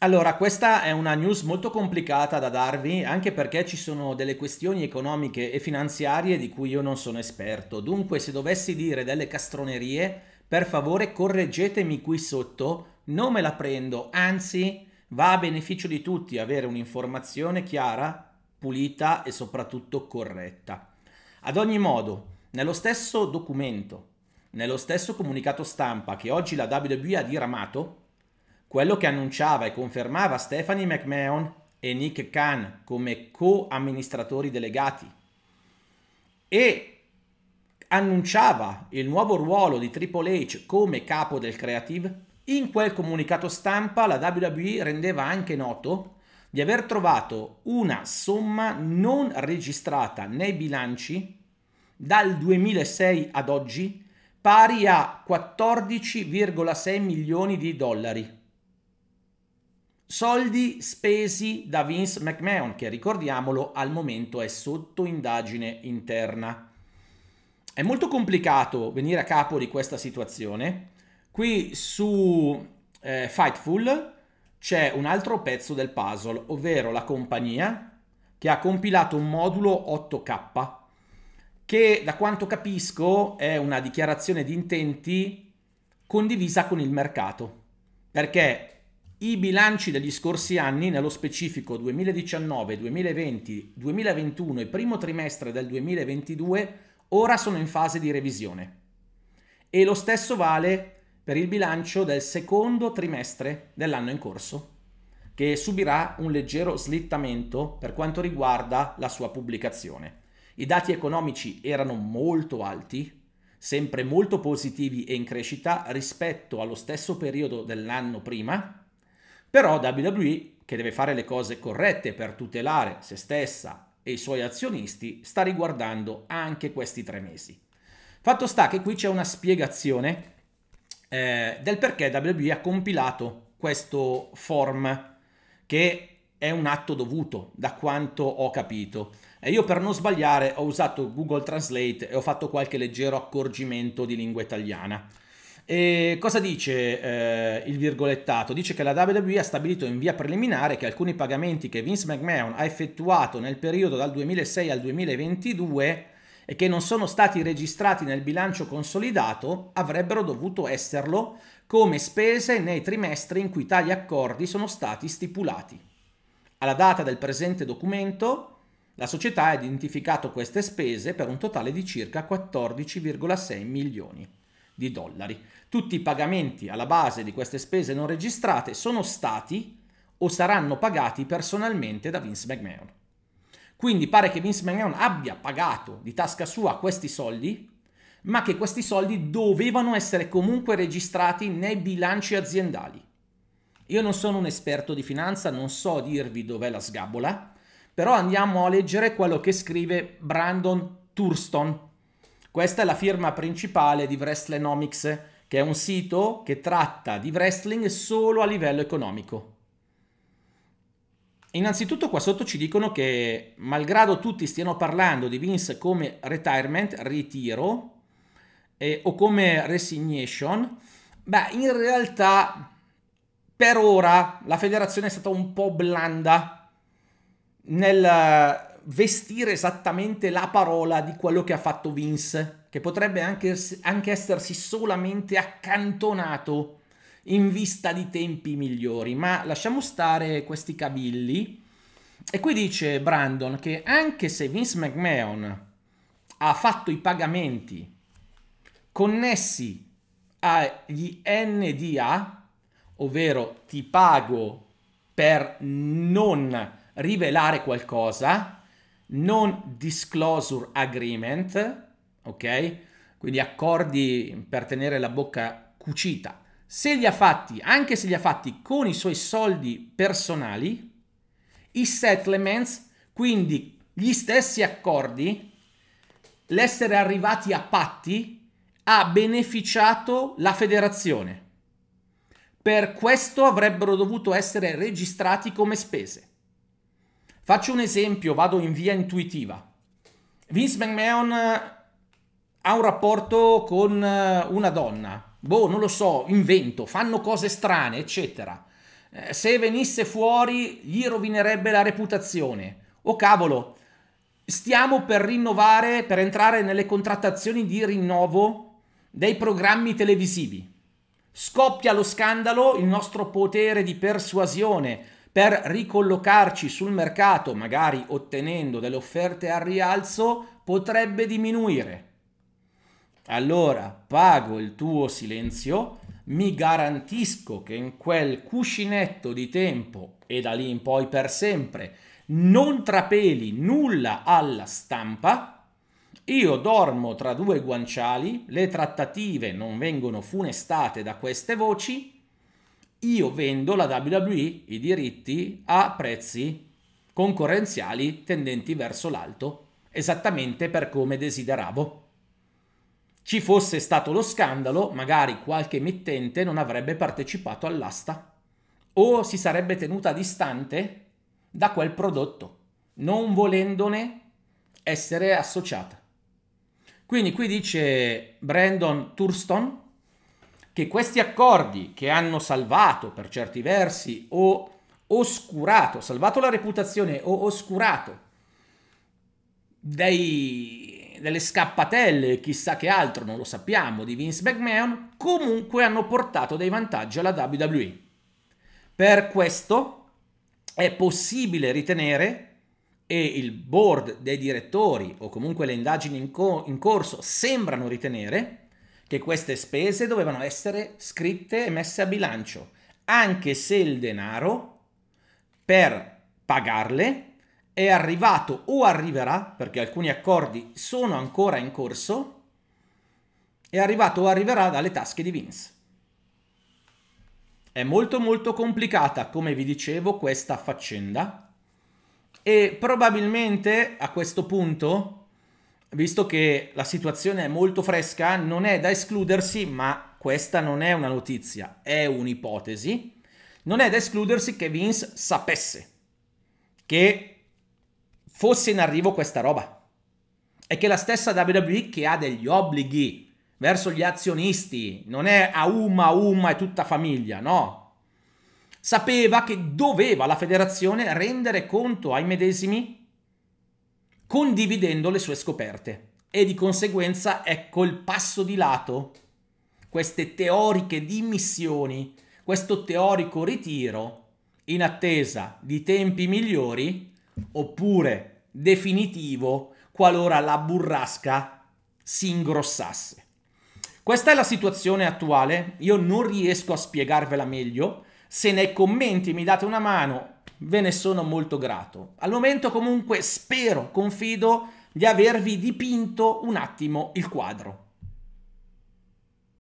Allora, questa è una news molto complicata da darvi, anche perché ci sono delle questioni economiche e finanziarie di cui io non sono esperto. Dunque, se dovessi dire delle castronerie, per favore correggetemi qui sotto, non me la prendo, anzi va a beneficio di tutti avere un'informazione chiara, pulita e soprattutto corretta. Ad ogni modo, nello stesso documento, nello stesso comunicato stampa che oggi la WWE ha diramato, quello che annunciava e confermava Stephanie McMahon e Nick Khan come co-amministratori delegati e annunciava il nuovo ruolo di Triple H come capo del creative, in quel comunicato stampa la WWE rendeva anche noto di aver trovato una somma non registrata nei bilanci dal 2006 ad oggi pari a 14,6 milioni di dollari. Soldi spesi da Vince McMahon, che ricordiamolo al momento è sotto indagine interna. È molto complicato venire a capo di questa situazione. Qui su eh, Fightful c'è un altro pezzo del puzzle, ovvero la compagnia che ha compilato un modulo 8K, che da quanto capisco è una dichiarazione di intenti condivisa con il mercato, perché i bilanci degli scorsi anni, nello specifico 2019, 2020, 2021 e primo trimestre del 2022, ora sono in fase di revisione. E lo stesso vale per il bilancio del secondo trimestre dell'anno in corso, che subirà un leggero slittamento per quanto riguarda la sua pubblicazione. I dati economici erano molto alti, sempre molto positivi e in crescita rispetto allo stesso periodo dell'anno prima però WWE, che deve fare le cose corrette per tutelare se stessa e i suoi azionisti, sta riguardando anche questi tre mesi. Fatto sta che qui c'è una spiegazione eh, del perché WWE ha compilato questo form che è un atto dovuto, da quanto ho capito. E io per non sbagliare ho usato Google Translate e ho fatto qualche leggero accorgimento di lingua italiana. E cosa dice eh, il virgolettato? Dice che la WWE ha stabilito in via preliminare che alcuni pagamenti che Vince McMahon ha effettuato nel periodo dal 2006 al 2022 e che non sono stati registrati nel bilancio consolidato avrebbero dovuto esserlo come spese nei trimestri in cui tali accordi sono stati stipulati. Alla data del presente documento la società ha identificato queste spese per un totale di circa 14,6 milioni di dollari. Tutti i pagamenti alla base di queste spese non registrate sono stati o saranno pagati personalmente da Vince McMahon. Quindi pare che Vince McMahon abbia pagato di tasca sua questi soldi, ma che questi soldi dovevano essere comunque registrati nei bilanci aziendali. Io non sono un esperto di finanza, non so dirvi dov'è la sgabola, però andiamo a leggere quello che scrive Brandon Thurston, questa è la firma principale di Wrestlenomics, che è un sito che tratta di wrestling solo a livello economico. Innanzitutto qua sotto ci dicono che malgrado tutti stiano parlando di Vince come retirement, ritiro, eh, o come resignation, beh in realtà per ora la federazione è stata un po' blanda nel vestire esattamente la parola di quello che ha fatto Vince, che potrebbe anche, anche essersi solamente accantonato in vista di tempi migliori. Ma lasciamo stare questi cavilli. E qui dice Brandon che anche se Vince McMahon ha fatto i pagamenti connessi agli NDA, ovvero ti pago per non rivelare qualcosa, non disclosure agreement, ok? Quindi accordi per tenere la bocca cucita. Se li ha fatti, anche se li ha fatti con i suoi soldi personali, i settlements, quindi gli stessi accordi, l'essere arrivati a patti, ha beneficiato la federazione. Per questo avrebbero dovuto essere registrati come spese. Faccio un esempio, vado in via intuitiva. Vince McMahon eh, ha un rapporto con eh, una donna, boh, non lo so, invento, fanno cose strane, eccetera. Eh, se venisse fuori gli rovinerebbe la reputazione. Oh cavolo, stiamo per rinnovare, per entrare nelle contrattazioni di rinnovo dei programmi televisivi. Scoppia lo scandalo, il nostro potere di persuasione per ricollocarci sul mercato, magari ottenendo delle offerte al rialzo, potrebbe diminuire. Allora pago il tuo silenzio, mi garantisco che in quel cuscinetto di tempo e da lì in poi per sempre non trapeli nulla alla stampa, io dormo tra due guanciali, le trattative non vengono funestate da queste voci io vendo la WWE i diritti a prezzi concorrenziali tendenti verso l'alto, esattamente per come desideravo. Ci fosse stato lo scandalo, magari qualche emittente non avrebbe partecipato all'asta o si sarebbe tenuta distante da quel prodotto, non volendone essere associata. Quindi qui dice Brandon Thurston, che questi accordi che hanno salvato per certi versi o oscurato, salvato la reputazione o oscurato dei, delle scappatelle, chissà che altro, non lo sappiamo, di Vince McMahon, comunque hanno portato dei vantaggi alla WWE. Per questo è possibile ritenere e il board dei direttori o comunque le indagini in, co- in corso sembrano ritenere che queste spese dovevano essere scritte e messe a bilancio, anche se il denaro per pagarle è arrivato o arriverà, perché alcuni accordi sono ancora in corso, è arrivato o arriverà dalle tasche di Vince. È molto molto complicata, come vi dicevo, questa faccenda e probabilmente a questo punto visto che la situazione è molto fresca, non è da escludersi, ma questa non è una notizia, è un'ipotesi, non è da escludersi che Vince sapesse che fosse in arrivo questa roba e che la stessa WWE che ha degli obblighi verso gli azionisti, non è a Uma, a Uma e tutta famiglia, no. Sapeva che doveva la federazione rendere conto ai medesimi condividendo le sue scoperte e di conseguenza ecco il passo di lato, queste teoriche dimissioni, questo teorico ritiro in attesa di tempi migliori oppure definitivo qualora la burrasca si ingrossasse. Questa è la situazione attuale, io non riesco a spiegarvela meglio, se nei commenti mi date una mano ve ne sono molto grato. Al momento comunque spero, confido di avervi dipinto un attimo il quadro.